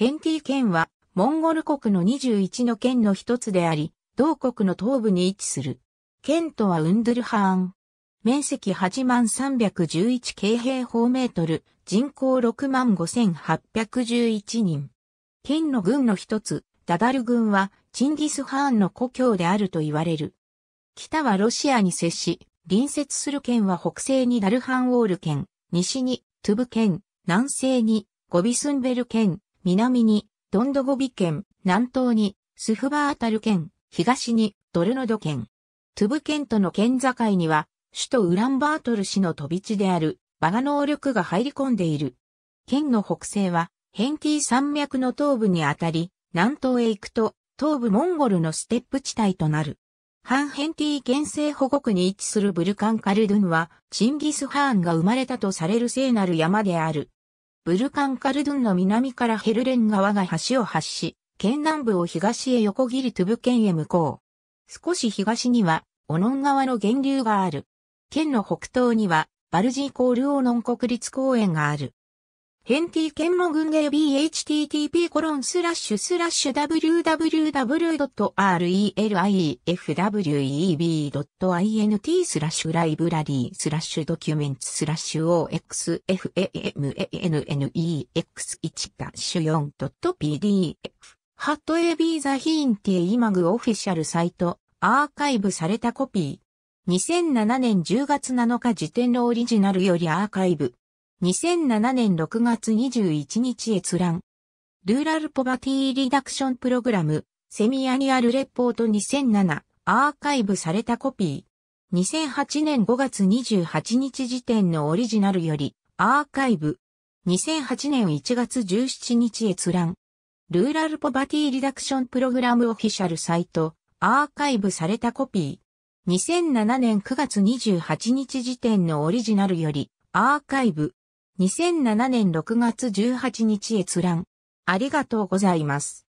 ケンティ県は、モンゴル国の21の県の一つであり、同国の東部に位置する。県都はウンドゥルハーン。面積8万311京平方メートル、人口6万5811人。県の軍の一つ、ダダル軍は、チンギス・ハーンの故郷であると言われる。北はロシアに接し、隣接する県は北西にダルハンオール県、西にトゥブ県、南西にゴビスンベル県、南にドンドゴビ県、南東にスフバータル県、東にドルノド県。トゥブ県との県境には、首都ウランバートル市の飛び地であるバガ能力が入り込んでいる。県の北西は、ヘンティ山脈の東部にあたり、南東へ行くと、東部モンゴルのステップ地帯となる。ハンヘンティ県政保護区に位置するブルカンカルドゥンは、チンギス・ハーンが生まれたとされる聖なる山である。ブルカンカルドゥンの南からヘルレン川が橋を発し、県南部を東へ横切りトゥブ県へ向こう。少し東には、オノン川の源流がある。県の北東には、バルジーコールオノン国立公園がある。ヘンティケンモグンゲー bhttp コロンスラッシュスラッシュ w w w r e l i e f w e b i n t スラッシュライブラリースラッシュドキュメンツスラッシュ o x f a m a n n e x 1ダッシュ 4.pdf ハット AB ザヒンティイマグオフィシャルサイトアーカイブされたコピー2007年10月7日時点のオリジナルよりアーカイブ2007年6月21日閲覧。ルーラルポバティリダクションプログラム、セミアニアルレポート2007、アーカイブされたコピー。2008年5月28日時点のオリジナルより、アーカイブ。2008年1月17日閲覧。ルーラルポバティリダクションプログラムオフィシャルサイト、アーカイブされたコピー。2007年9月28日時点のオリジナルより、アーカイブ。2007年6月18日閲覧。ありがとうございます。